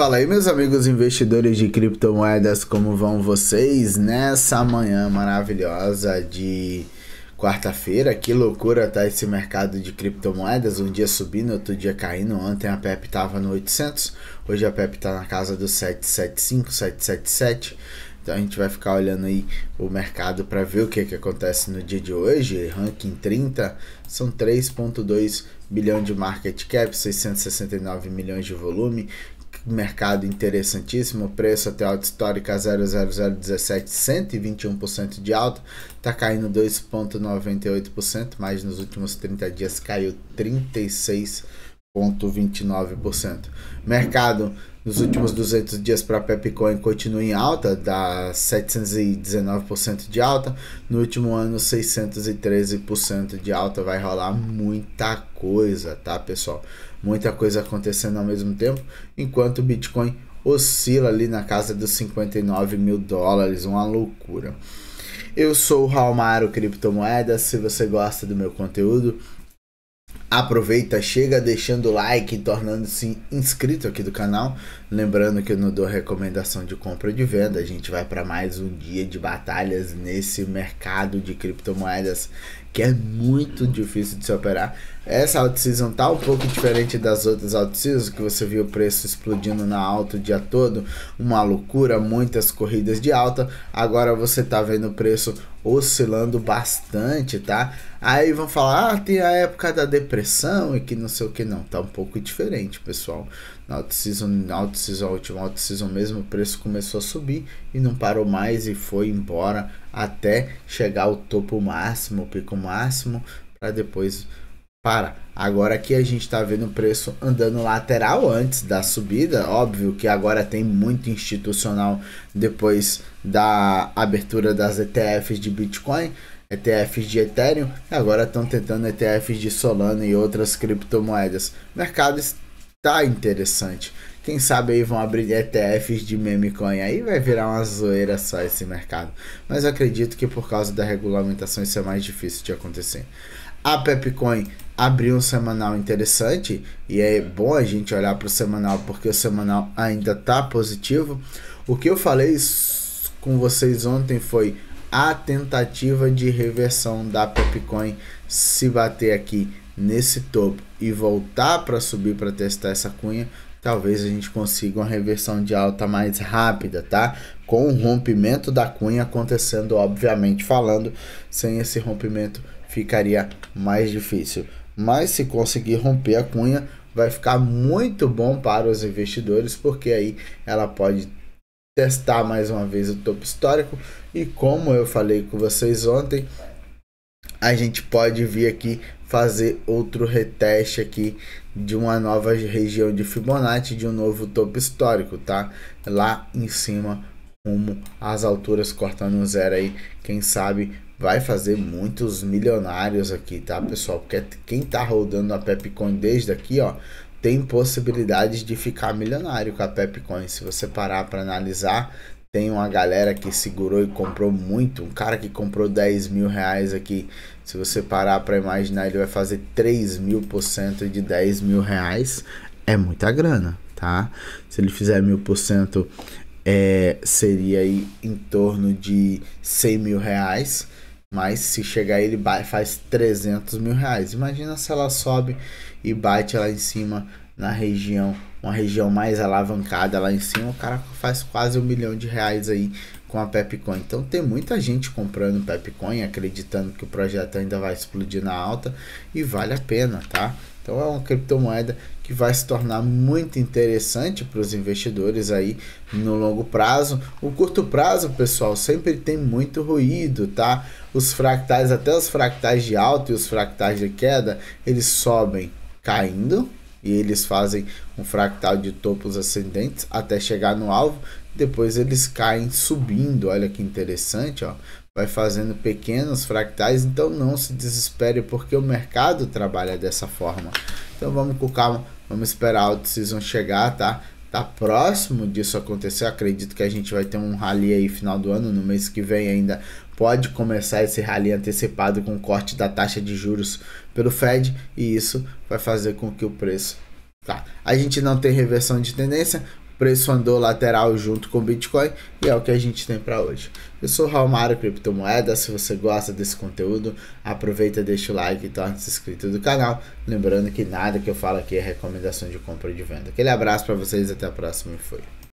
Fala aí, meus amigos investidores de criptomoedas, como vão vocês nessa manhã maravilhosa de quarta-feira? Que loucura tá esse mercado de criptomoedas, um dia subindo, outro dia caindo. Ontem a PEP tava no 800, hoje a PEP tá na casa dos 775, 777 a gente vai ficar olhando aí o mercado para ver o que, que acontece no dia de hoje. Ranking 30 são 3,2 bilhão de market cap, 669 milhões de volume. Mercado interessantíssimo, preço até alta histórica 00017, 121% de alta, está caindo 2,98%, mas nos últimos 30 dias caiu 36,29%. Mercado nos últimos 200 dias para a Pepcoin continua em alta, dá 719% de alta. No último ano, 613% de alta. Vai rolar muita coisa, tá, pessoal? Muita coisa acontecendo ao mesmo tempo, enquanto o Bitcoin oscila ali na casa dos 59 mil dólares, uma loucura. Eu sou o Raul Maro Criptomoedas. Se você gosta do meu conteúdo, Aproveita, chega deixando o like, tornando-se inscrito aqui do canal. Lembrando que eu não dou recomendação de compra e de venda. A gente vai para mais um dia de batalhas nesse mercado de criptomoedas que é muito difícil de se operar. Essa out season tá um pouco diferente das outras out seasons que você viu o preço explodindo na alta o dia todo, uma loucura, muitas corridas de alta. Agora você tá vendo o preço oscilando bastante, tá? Aí vão falar, ah, tem a época da depressão depressão e que não sei o que não, tá um pouco diferente, pessoal. Na alta season, na alta season, última alta season mesmo, o preço começou a subir e não parou mais e foi embora até chegar ao topo máximo, o pico máximo, para depois para. Agora aqui a gente está vendo o preço andando lateral antes da subida. Óbvio que agora tem muito institucional depois da abertura das ETFs de Bitcoin. ETFs de Ethereum, agora estão tentando ETFs de Solana e outras criptomoedas. O mercado está interessante. Quem sabe aí vão abrir ETFs de meme coin aí vai virar uma zoeira só esse mercado. Mas acredito que por causa da regulamentação isso é mais difícil de acontecer. A Pepcoin abriu um semanal interessante e é bom a gente olhar para o semanal porque o semanal ainda está positivo. O que eu falei com vocês ontem foi a tentativa de reversão da Pepcoin se bater aqui nesse topo e voltar para subir para testar essa cunha, talvez a gente consiga uma reversão de alta mais rápida, tá? Com o rompimento da cunha acontecendo, obviamente falando, sem esse rompimento ficaria mais difícil. Mas se conseguir romper a cunha, vai ficar muito bom para os investidores, porque aí ela pode testar mais uma vez o topo histórico e como eu falei com vocês ontem, a gente pode vir aqui fazer outro reteste aqui de uma nova região de Fibonacci, de um novo topo histórico, tá? Lá em cima, rumo as alturas cortando zero aí, quem sabe vai fazer muitos milionários aqui, tá, pessoal? Porque quem tá rodando a Pepcon desde aqui, ó, tem possibilidade de ficar milionário com a Pepcoin. Se você parar para analisar, tem uma galera que segurou e comprou muito. Um cara que comprou 10 mil reais aqui. Se você parar para imaginar, ele vai fazer 3 mil por cento de 10 mil reais. É muita grana, tá? Se ele fizer mil por cento, é, seria aí em torno de 100 mil reais. Mas se chegar ele faz 300 mil reais. Imagina se ela sobe e bate lá em cima na região, uma região mais alavancada lá em cima, o cara faz quase um milhão de reais aí com a Pepcoin. Então tem muita gente comprando Pepcoin, acreditando que o projeto ainda vai explodir na alta e vale a pena, tá? Então é uma criptomoeda que vai se tornar muito interessante para os investidores aí no longo prazo. O curto prazo, pessoal, sempre tem muito ruído, tá? Os fractais, até os fractais de alta e os fractais de queda, eles sobem caindo e eles fazem um fractal de topos ascendentes até chegar no alvo. Depois eles caem subindo. Olha que interessante, ó. Vai fazendo pequenos fractais, então não se desespere porque o mercado trabalha dessa forma. Então vamos com calma, vamos esperar a auto season chegar, tá? tá próximo disso acontecer. Acredito que a gente vai ter um rally aí final do ano, no mês que vem ainda pode começar esse rally antecipado com corte da taxa de juros pelo Fed e isso vai fazer com que o preço Tá. A gente não tem reversão de tendência, preço andou lateral junto com o Bitcoin e é o que a gente tem para hoje. Eu sou o Raul Criptomoeda, se você gosta desse conteúdo, aproveita, deixa o like e torne-se inscrito do canal, lembrando que nada que eu falo aqui é recomendação de compra e de venda. Aquele abraço para vocês, até a próxima e fui.